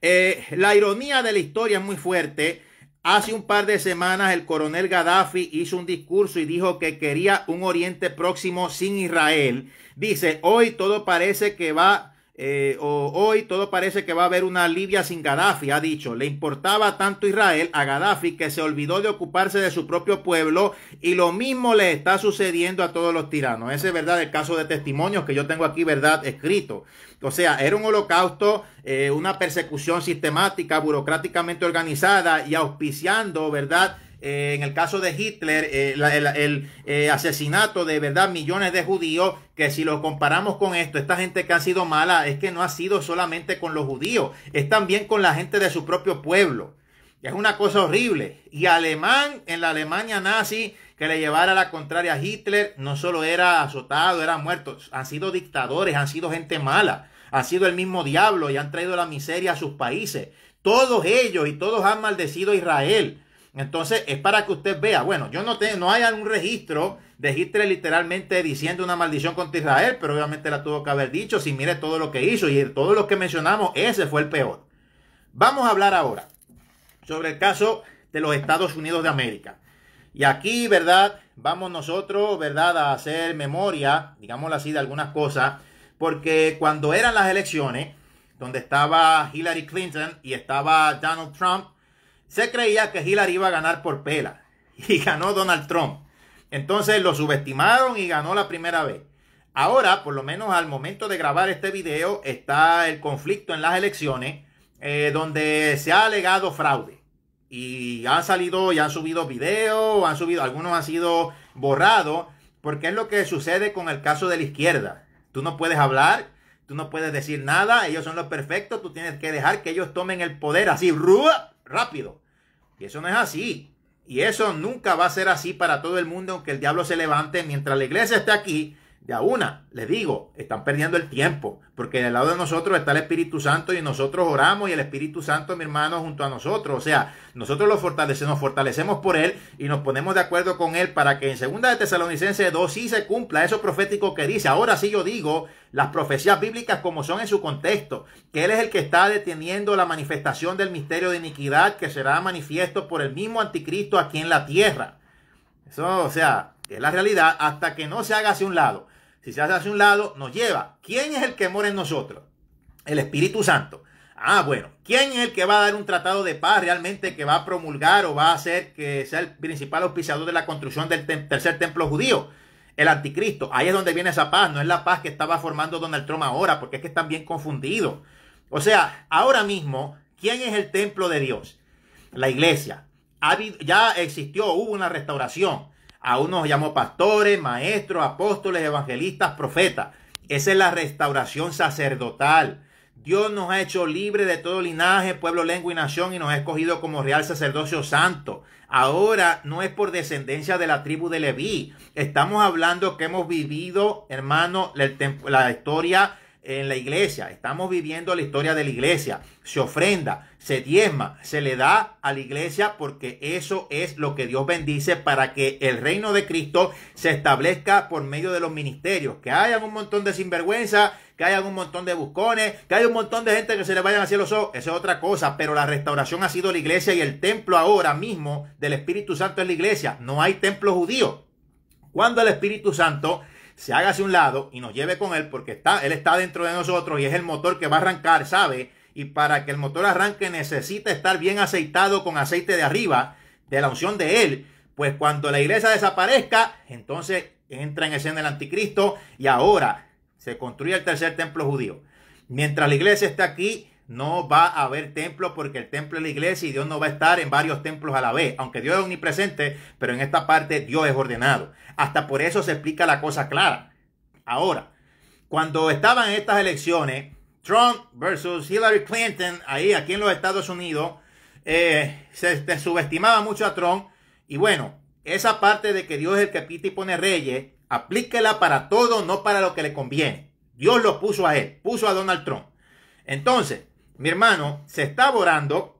eh, la ironía de la historia es muy fuerte. Hace un par de semanas el coronel Gaddafi hizo un discurso y dijo que quería un Oriente Próximo sin Israel. Dice, hoy todo parece que va eh, hoy todo parece que va a haber una Libia sin Gaddafi, ha dicho. Le importaba tanto Israel a Gaddafi que se olvidó de ocuparse de su propio pueblo y lo mismo le está sucediendo a todos los tiranos. Ese es verdad el caso de testimonios que yo tengo aquí, verdad, escrito. O sea, era un holocausto, eh, una persecución sistemática, burocráticamente organizada y auspiciando, verdad, eh, en el caso de Hitler, eh, el, eh, asesinato de verdad millones de judíos, que si lo comparamos con esto, esta gente que ha sido mala, es que no ha sido solamente con los judíos, es también con la gente de su propio pueblo. Es una cosa horrible. Y alemán, en la Alemania nazi, que le llevara la contraria a Hitler, no solo era azotado, era muerto, han sido dictadores, han sido gente mala, han sido el mismo diablo y han traído la miseria a sus países. Todos ellos y todos han maldecido a Israel. Entonces es para que usted vea, bueno, yo no tengo, no hay algún registro, de Hitler literalmente diciendo una maldición contra Israel, pero obviamente la tuvo que haber dicho, si mire todo lo que hizo y todo lo que mencionamos, ese fue el peor. Vamos a hablar ahora sobre el caso de los Estados Unidos de América. Y aquí, ¿verdad? Vamos nosotros, ¿verdad? A hacer memoria, digámoslo así, de algunas cosas, porque cuando eran las elecciones, donde estaba Hillary Clinton y estaba Donald Trump, se creía que Hillary iba a ganar por pela y ganó Donald Trump. Entonces lo subestimaron y ganó la primera vez. Ahora, por lo menos al momento de grabar este video, está el conflicto en las elecciones eh, donde se ha alegado fraude. Y han salido y han subido videos, han subido, algunos han sido borrados, porque es lo que sucede con el caso de la izquierda. Tú no puedes hablar, tú no puedes decir nada, ellos son los perfectos, tú tienes que dejar que ellos tomen el poder así, rápido. Y eso no es así. Y eso nunca va a ser así para todo el mundo, aunque el diablo se levante. Mientras la iglesia esté aquí, de una, les digo, están perdiendo el tiempo, porque del lado de nosotros está el Espíritu Santo y nosotros oramos y el Espíritu Santo, mi hermano, junto a nosotros. O sea, nosotros lo fortalecemos, nos fortalecemos por Él y nos ponemos de acuerdo con Él para que en segunda de Tesalonicenses 2 sí se cumpla eso profético que dice. Ahora sí yo digo las profecías bíblicas como son en su contexto, que Él es el que está deteniendo la manifestación del misterio de iniquidad que será manifiesto por el mismo anticristo aquí en la tierra. Eso, o sea, es la realidad hasta que no se haga hacia un lado si se hace hacia un lado, nos lleva. ¿Quién es el que mora en nosotros? El Espíritu Santo. Ah, bueno, ¿quién es el que va a dar un tratado de paz realmente que va a promulgar o va a hacer que sea el principal auspiciador de la construcción del tercer templo judío? El anticristo. Ahí es donde viene esa paz, no es la paz que estaba formando Donald Trump ahora, porque es que están bien confundidos. O sea, ahora mismo, ¿quién es el templo de Dios? La iglesia. ya existió, hubo una restauración. Aún nos llamó pastores, maestros, apóstoles, evangelistas, profetas. Esa es la restauración sacerdotal. Dios nos ha hecho libre de todo linaje, pueblo, lengua y nación y nos ha escogido como real sacerdocio santo. Ahora no es por descendencia de la tribu de Leví. Estamos hablando que hemos vivido, hermano, la historia en la iglesia, estamos viviendo la historia de la iglesia, se ofrenda, se diezma, se le da a la iglesia porque eso es lo que Dios bendice para que el reino de Cristo se establezca por medio de los ministerios, que haya un montón de sinvergüenza, que haya un montón de buscones, que haya un montón de gente que se le vayan hacia los ojos, esa es otra cosa, pero la restauración ha sido la iglesia y el templo ahora mismo del Espíritu Santo es la iglesia, no hay templo judío. Cuando el Espíritu Santo se haga hacia un lado y nos lleve con él porque está, él está dentro de nosotros y es el motor que va a arrancar, ¿sabe? Y para que el motor arranque necesita estar bien aceitado con aceite de arriba, de la unción de él. Pues cuando la iglesia desaparezca, entonces entra en escena el anticristo y ahora se construye el tercer templo judío. Mientras la iglesia está aquí, no va a haber templo porque el templo es la iglesia y Dios no va a estar en varios templos a la vez, aunque Dios es omnipresente, pero en esta parte Dios es ordenado. Hasta por eso se explica la cosa clara. Ahora, cuando estaban estas elecciones, Trump versus Hillary Clinton, ahí aquí en los Estados Unidos, eh, se, subestimaba mucho a Trump. Y bueno, esa parte de que Dios es el que pita y pone reyes, aplíquela para todo, no para lo que le conviene. Dios lo puso a él, puso a Donald Trump. Entonces, mi hermano, se está orando.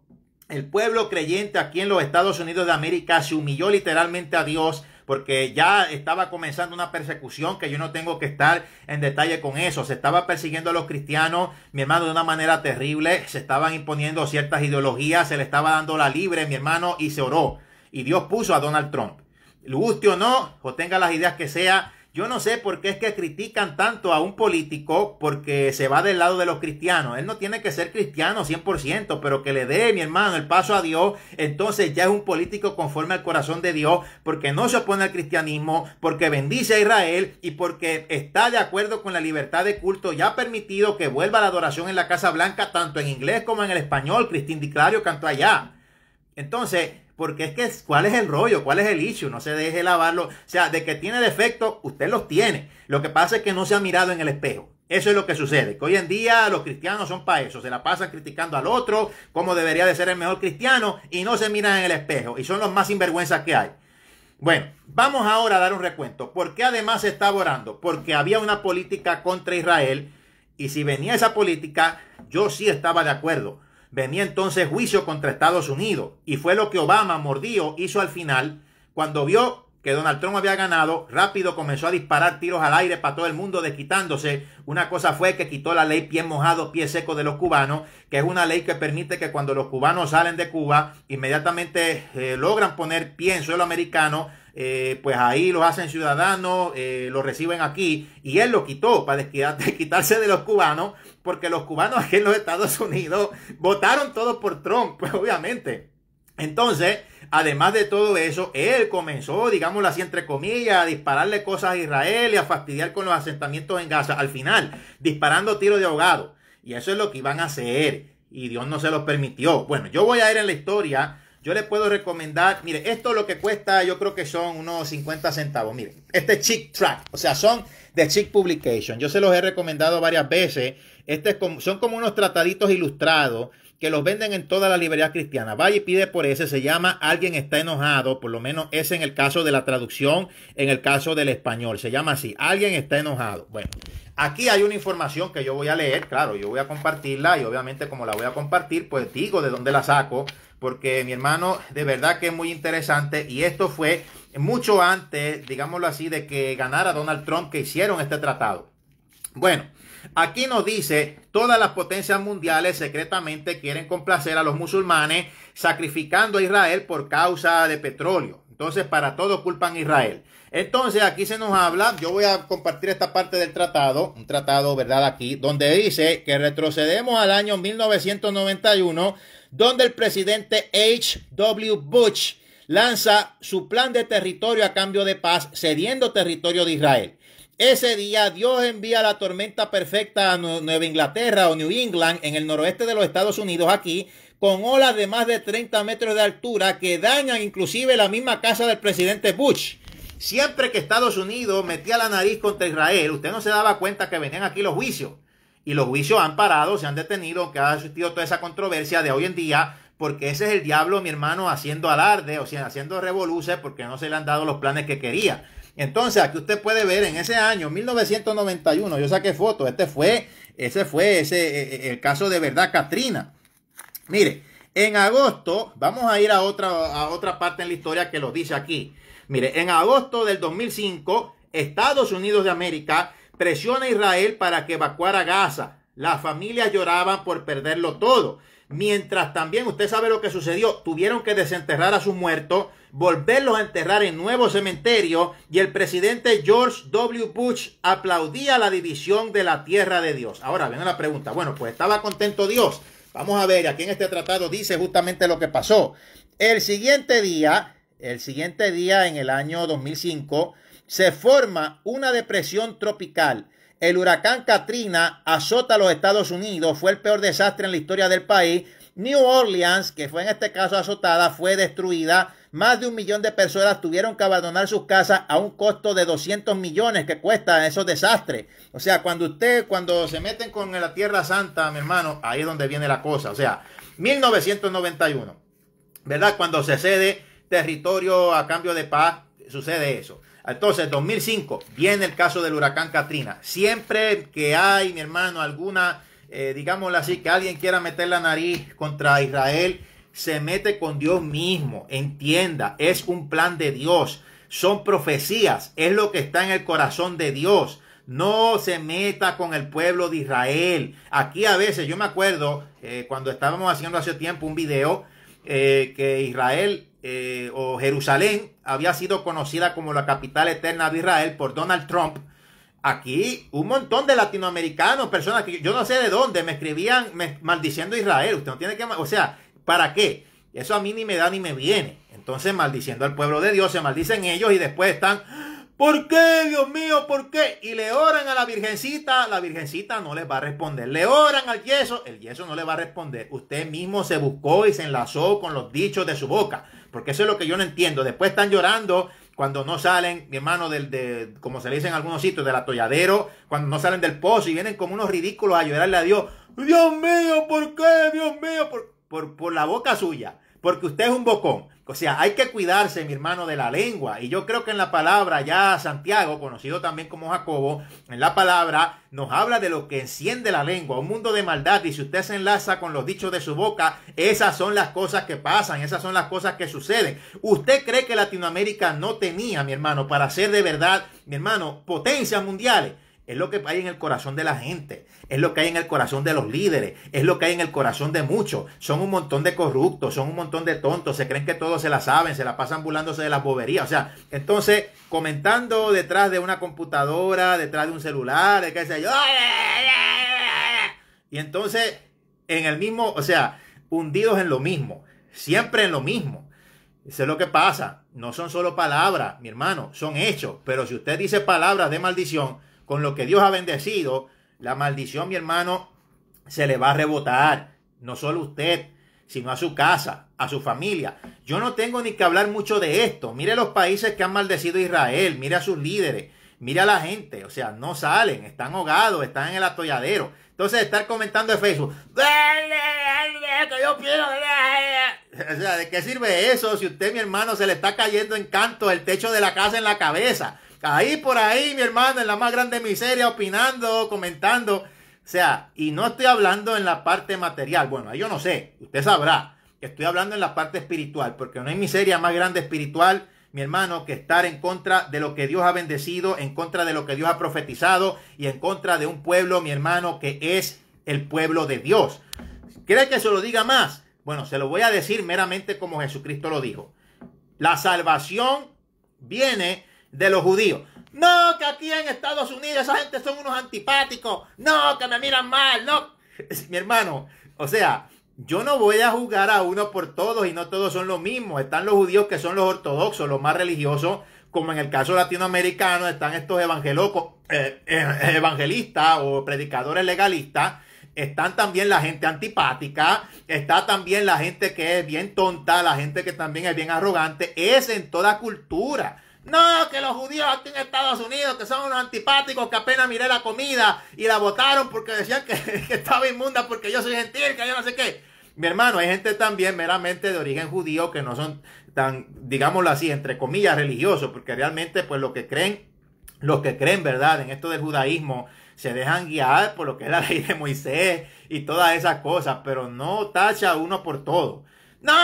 El pueblo creyente aquí en los Estados Unidos de América se humilló literalmente a Dios porque ya estaba comenzando una persecución que yo no tengo que estar en detalle con eso. Se estaba persiguiendo a los cristianos, mi hermano, de una manera terrible. Se estaban imponiendo ciertas ideologías, se le estaba dando la libre, mi hermano, y se oró. Y Dios puso a Donald Trump. Le guste o no, o tenga las ideas que sea, yo no sé por qué es que critican tanto a un político porque se va del lado de los cristianos. Él no tiene que ser cristiano 100%, pero que le dé, mi hermano, el paso a Dios. Entonces ya es un político conforme al corazón de Dios porque no se opone al cristianismo, porque bendice a Israel y porque está de acuerdo con la libertad de culto. Ya ha permitido que vuelva la adoración en la Casa Blanca, tanto en inglés como en el español. Cristín Diclario Clario cantó allá. Entonces, porque es que, ¿cuál es el rollo? ¿Cuál es el issue? No se deje lavarlo. O sea, de que tiene defecto, usted los tiene. Lo que pasa es que no se ha mirado en el espejo. Eso es lo que sucede. Que hoy en día los cristianos son para eso. Se la pasan criticando al otro, como debería de ser el mejor cristiano, y no se miran en el espejo. Y son los más sinvergüenzas que hay. Bueno, vamos ahora a dar un recuento. ¿Por qué además se estaba orando? Porque había una política contra Israel. Y si venía esa política, yo sí estaba de acuerdo Venía entonces juicio contra Estados Unidos y fue lo que Obama, mordió, hizo al final cuando vio que Donald Trump había ganado, rápido comenzó a disparar tiros al aire para todo el mundo desquitándose. Una cosa fue que quitó la ley pie mojado, pie seco de los cubanos, que es una ley que permite que cuando los cubanos salen de Cuba, inmediatamente eh, logran poner pie en suelo americano, eh, pues ahí lo hacen ciudadanos, eh, lo reciben aquí, y él lo quitó para quitarse de los cubanos, porque los cubanos aquí en los Estados Unidos votaron todos por Trump, pues obviamente. Entonces, además de todo eso, él comenzó, digamos así, entre comillas, a dispararle cosas a Israel y a fastidiar con los asentamientos en Gaza. Al final, disparando tiros de ahogado. Y eso es lo que iban a hacer. Y Dios no se los permitió. Bueno, yo voy a ir en la historia yo le puedo recomendar, mire, esto lo que cuesta, yo creo que son unos 50 centavos. Mire, este Chick Track, o sea, son de Chick Publication. Yo se los he recomendado varias veces. Este son como unos trataditos ilustrados que los venden en toda la librería cristiana. Vaya y pide por ese, se llama Alguien está enojado, por lo menos ese en el caso de la traducción, en el caso del español, se llama así, Alguien está enojado. Bueno, aquí hay una información que yo voy a leer, claro, yo voy a compartirla y obviamente como la voy a compartir, pues digo de dónde la saco porque mi hermano, de verdad que es muy interesante y esto fue mucho antes, digámoslo así, de que ganara Donald Trump que hicieron este tratado. Bueno, aquí nos dice, todas las potencias mundiales secretamente quieren complacer a los musulmanes sacrificando a Israel por causa de petróleo. Entonces, para todo culpan a Israel. Entonces, aquí se nos habla, yo voy a compartir esta parte del tratado, un tratado, ¿verdad? Aquí, donde dice que retrocedemos al año 1991 donde el presidente H.W. Bush lanza su plan de territorio a cambio de paz, cediendo territorio de Israel. Ese día Dios envía la tormenta perfecta a Nueva Inglaterra o New England en el noroeste de los Estados Unidos aquí, con olas de más de 30 metros de altura que dañan inclusive la misma casa del presidente Bush. Siempre que Estados Unidos metía la nariz contra Israel, usted no se daba cuenta que venían aquí los juicios. Y los juicios han parado, se han detenido, que ha existido toda esa controversia de hoy en día, porque ese es el diablo, mi hermano, haciendo alarde, o sea, haciendo revoluciones porque no se le han dado los planes que quería. Entonces, aquí usted puede ver en ese año, 1991, yo saqué fotos, este fue, ese fue ese, e, e, el caso de verdad, Katrina. Mire, en agosto, vamos a ir a otra, a otra parte en la historia que lo dice aquí. Mire, en agosto del 2005, Estados Unidos de América presiona a Israel para que evacuara Gaza. Las familias lloraban por perderlo todo. Mientras también, usted sabe lo que sucedió, tuvieron que desenterrar a sus muertos, volverlos a enterrar en nuevo cementerio y el presidente George W. Bush aplaudía la división de la tierra de Dios. Ahora viene la pregunta, bueno, pues estaba contento Dios. Vamos a ver, aquí en este tratado dice justamente lo que pasó. El siguiente día, el siguiente día en el año 2005, se forma una depresión tropical. El huracán Katrina azota a los Estados Unidos, fue el peor desastre en la historia del país. New Orleans, que fue en este caso azotada, fue destruida. Más de un millón de personas tuvieron que abandonar sus casas a un costo de 200 millones que cuesta esos desastres. O sea, cuando usted, cuando se meten con la Tierra Santa, mi hermano, ahí es donde viene la cosa. O sea, 1991, ¿verdad? Cuando se cede territorio a cambio de paz, sucede eso. Entonces, 2005, viene el caso del huracán Katrina. Siempre que hay, mi hermano, alguna, eh, digámoslo así, que alguien quiera meter la nariz contra Israel, se mete con Dios mismo. Entienda, es un plan de Dios. Son profecías, es lo que está en el corazón de Dios. No se meta con el pueblo de Israel. Aquí a veces, yo me acuerdo eh, cuando estábamos haciendo hace tiempo un video eh, que Israel o Jerusalén había sido conocida como la capital eterna de Israel por Donald Trump, aquí un montón de latinoamericanos, personas que yo no sé de dónde, me escribían me, maldiciendo Israel. Usted no tiene que. O sea, ¿para qué? Eso a mí ni me da ni me viene. Entonces, maldiciendo al pueblo de Dios, se maldicen ellos y después están. ¿Por qué, Dios mío? ¿Por qué? Y le oran a la virgencita, la virgencita no les va a responder. Le oran al yeso, el yeso no le va a responder. Usted mismo se buscó y se enlazó con los dichos de su boca. Porque eso es lo que yo no entiendo. Después están llorando cuando no salen, hermano, del, de, como se le dice en algunos sitios, del atolladero, cuando no salen del pozo y vienen como unos ridículos a llorarle a Dios. Dios mío, ¿por qué? Dios mío, por, por, por la boca suya. Porque usted es un bocón. O sea, hay que cuidarse, mi hermano, de la lengua. Y yo creo que en la palabra, ya Santiago, conocido también como Jacobo, en la palabra nos habla de lo que enciende la lengua, un mundo de maldad. Y si usted se enlaza con los dichos de su boca, esas son las cosas que pasan, esas son las cosas que suceden. ¿Usted cree que Latinoamérica no tenía, mi hermano, para ser de verdad, mi hermano, potencias mundiales? Es lo que hay en el corazón de la gente, es lo que hay en el corazón de los líderes, es lo que hay en el corazón de muchos. Son un montón de corruptos, son un montón de tontos, se creen que todos se la saben, se la pasan burlándose de las boberías. O sea, entonces comentando detrás de una computadora, detrás de un celular, de qué sé yo. Y entonces en el mismo, o sea, hundidos en lo mismo, siempre en lo mismo. Eso es lo que pasa. No son solo palabras, mi hermano, son hechos. Pero si usted dice palabras de maldición, con lo que Dios ha bendecido, la maldición, mi hermano, se le va a rebotar. No solo a usted, sino a su casa, a su familia. Yo no tengo ni que hablar mucho de esto. Mire los países que han maldecido a Israel, mire a sus líderes, mire a la gente. O sea, no salen, están ahogados, están en el atolladero. Entonces, estar comentando de Facebook. ¿de qué sirve eso si usted, mi hermano, se le está cayendo en canto el techo de la casa en la cabeza? Ahí por ahí, mi hermano, en la más grande miseria, opinando, comentando. O sea, y no estoy hablando en la parte material. Bueno, yo no sé, usted sabrá. Estoy hablando en la parte espiritual, porque no hay miseria más grande espiritual mi hermano, que estar en contra de lo que Dios ha bendecido, en contra de lo que Dios ha profetizado y en contra de un pueblo, mi hermano, que es el pueblo de Dios. ¿Cree que se lo diga más? Bueno, se lo voy a decir meramente como Jesucristo lo dijo. La salvación viene de los judíos. No, que aquí en Estados Unidos esa gente son unos antipáticos. No, que me miran mal. No, mi hermano, o sea, yo no voy a juzgar a uno por todos y no todos son los mismos. Están los judíos que son los ortodoxos, los más religiosos, como en el caso latinoamericano están estos evangelocos, eh, eh, evangelistas o predicadores legalistas. Están también la gente antipática, está también la gente que es bien tonta, la gente que también es bien arrogante. Es en toda cultura. No, que los judíos aquí en Estados Unidos, que son unos antipáticos, que apenas miré la comida y la votaron porque decían que, estaba inmunda porque yo soy gentil, que yo no sé qué. Mi hermano, hay gente también meramente de origen judío que no son tan, digámoslo así, entre comillas, religiosos, porque realmente pues lo que creen, los que creen, ¿verdad? En esto del judaísmo, se dejan guiar por lo que es la ley de Moisés y todas esas cosas, pero no tacha uno por todo. No,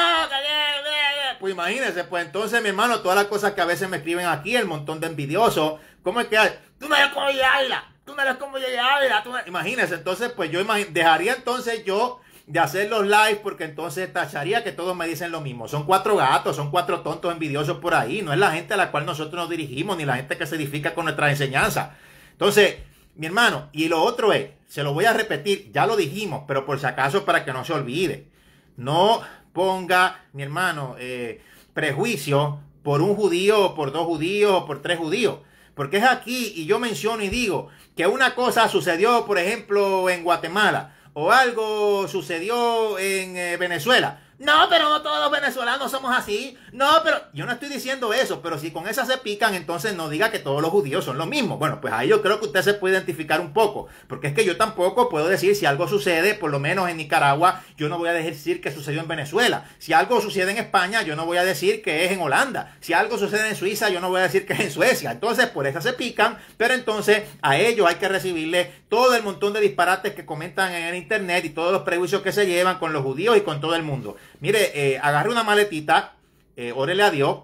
pues imagínense, pues entonces, mi hermano, todas las cosas que a veces me escriben aquí, el montón de envidiosos, ¿cómo es que tú no eres como habla, Tú no eres como habla, Tú Imagínense, entonces, pues yo dejaría entonces yo de hacer los lives porque entonces tacharía que todos me dicen lo mismo. Son cuatro gatos, son cuatro tontos envidiosos por ahí. No es la gente a la cual nosotros nos dirigimos, ni la gente que se edifica con nuestras enseñanzas. Entonces, mi hermano, y lo otro es, se lo voy a repetir, ya lo dijimos, pero por si acaso para que no se olvide. No, ponga, mi hermano, eh, prejuicio por un judío, por dos judíos, por tres judíos. Porque es aquí y yo menciono y digo que una cosa sucedió, por ejemplo, en Guatemala o algo sucedió en eh, Venezuela no, pero no todos los venezolanos somos así. No, pero yo no estoy diciendo eso, pero si con esa se pican, entonces no diga que todos los judíos son lo mismo. Bueno, pues ahí yo creo que usted se puede identificar un poco, porque es que yo tampoco puedo decir si algo sucede, por lo menos en Nicaragua, yo no voy a decir que sucedió en Venezuela. Si algo sucede en España, yo no voy a decir que es en Holanda. Si algo sucede en Suiza, yo no voy a decir que es en Suecia. Entonces, por esa se pican, pero entonces a ellos hay que recibirle todo el montón de disparates que comentan en internet y todos los prejuicios que se llevan con los judíos y con todo el mundo. Mire, eh, agarre una maletita, eh, órele a Dios,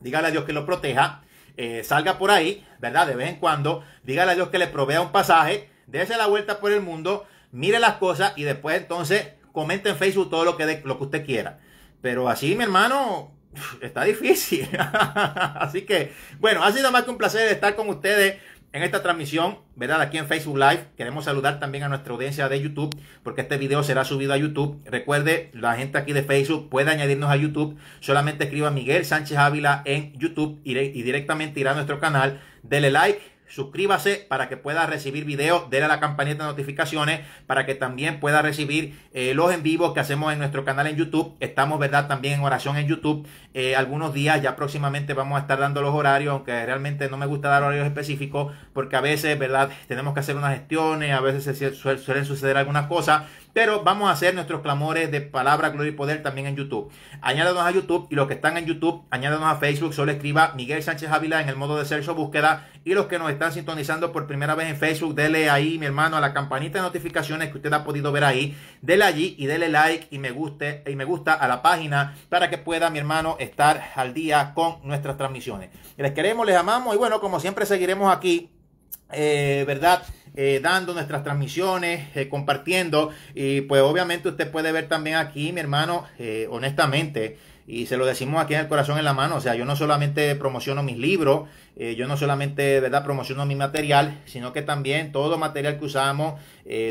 dígale a Dios que lo proteja, eh, salga por ahí, ¿verdad? De vez en cuando, dígale a Dios que le provea un pasaje, dése la vuelta por el mundo, mire las cosas y después entonces comente en Facebook todo lo que, lo que usted quiera. Pero así, mi hermano, está difícil. así que, bueno, ha sido más que un placer estar con ustedes en esta transmisión, ¿verdad? Aquí en Facebook Live. Queremos saludar también a nuestra audiencia de YouTube, porque este video será subido a YouTube. Recuerde, la gente aquí de Facebook puede añadirnos a YouTube. Solamente escriba Miguel Sánchez Ávila en YouTube y directamente irá a nuestro canal. Dele like suscríbase para que pueda recibir videos, de a la campanita de notificaciones para que también pueda recibir eh, los en vivos que hacemos en nuestro canal en YouTube. Estamos, ¿verdad? También en oración en YouTube. Eh, algunos días ya próximamente vamos a estar dando los horarios, aunque realmente no me gusta dar horarios específicos porque a veces, ¿verdad? Tenemos que hacer unas gestiones, a veces suelen suceder algunas cosas. Pero vamos a hacer nuestros clamores de palabra, gloria y poder también en YouTube. Añádanos a YouTube y los que están en YouTube, añádanos a Facebook. Solo escriba Miguel Sánchez Ávila en el modo de ser su búsqueda. Y los que nos están sintonizando por primera vez en Facebook, dele ahí, mi hermano, a la campanita de notificaciones que usted ha podido ver ahí. Dele allí y dele like y me guste y me gusta a la página para que pueda, mi hermano, estar al día con nuestras transmisiones. Les queremos, les amamos y bueno, como siempre seguiremos aquí eh, ¿verdad? Eh, dando nuestras transmisiones, eh, compartiendo. Y pues obviamente usted puede ver también aquí, mi hermano, eh, honestamente, y se lo decimos aquí en el corazón en la mano, o sea, yo no solamente promociono mis libros, yo no solamente, ¿verdad?, promociono mi material, sino que también todo material que usamos,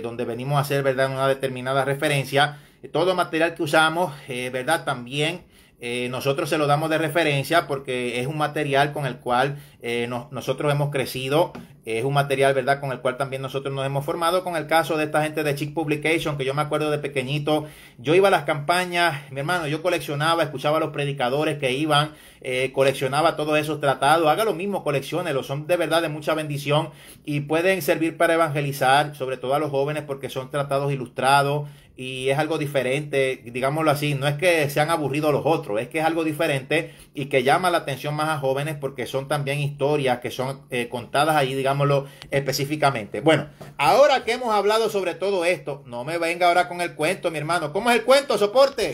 donde venimos a hacer, ¿verdad?, una determinada referencia, todo material que usamos, ¿verdad?, también eh, nosotros se lo damos de referencia porque es un material con el cual eh, nosotros hemos crecido, es un material, ¿verdad?, con el cual también nosotros nos hemos formado. Con el caso de esta gente de Chick Publication, que yo me acuerdo de pequeñito, yo iba a las campañas, mi hermano, yo coleccionaba, escuchaba a los predicadores que iban, eh, coleccionaba todos esos tratados. Haga lo mismo, coleccionenlos, son de verdad de mucha bendición y pueden servir para evangelizar, sobre todo a los jóvenes, porque son tratados ilustrados y es algo diferente, digámoslo así, no es que se han aburrido los otros, es que es algo diferente y que llama la atención más a jóvenes porque son también historias que son eh, contadas ahí, digámoslo específicamente. Bueno, ahora que hemos hablado sobre todo esto, no me venga ahora con el cuento, mi hermano. ¿Cómo es el cuento, soporte?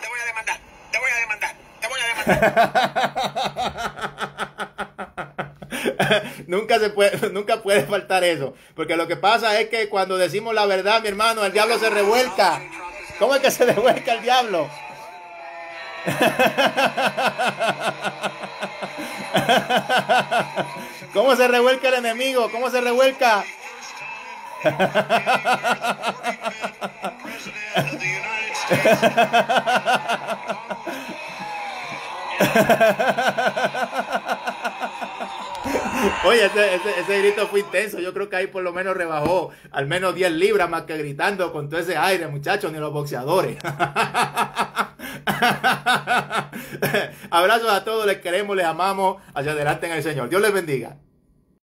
Te voy a demandar, te voy a demandar, te voy a demandar. nunca, se puede, nunca puede faltar eso. Porque lo que pasa es que cuando decimos la verdad, mi hermano, el diablo se revuelca. ¿Cómo es que se revuelca el diablo? ¿Cómo se revuelca el enemigo? ¿Cómo se revuelca? Oye, ese, grito fue intenso. Yo creo que ahí por lo menos rebajó al menos 10 libras más que gritando con todo ese aire, muchachos, ni los boxeadores. Abrazos a todos, les queremos, les amamos. Hacia adelante en el Señor. Dios les bendiga.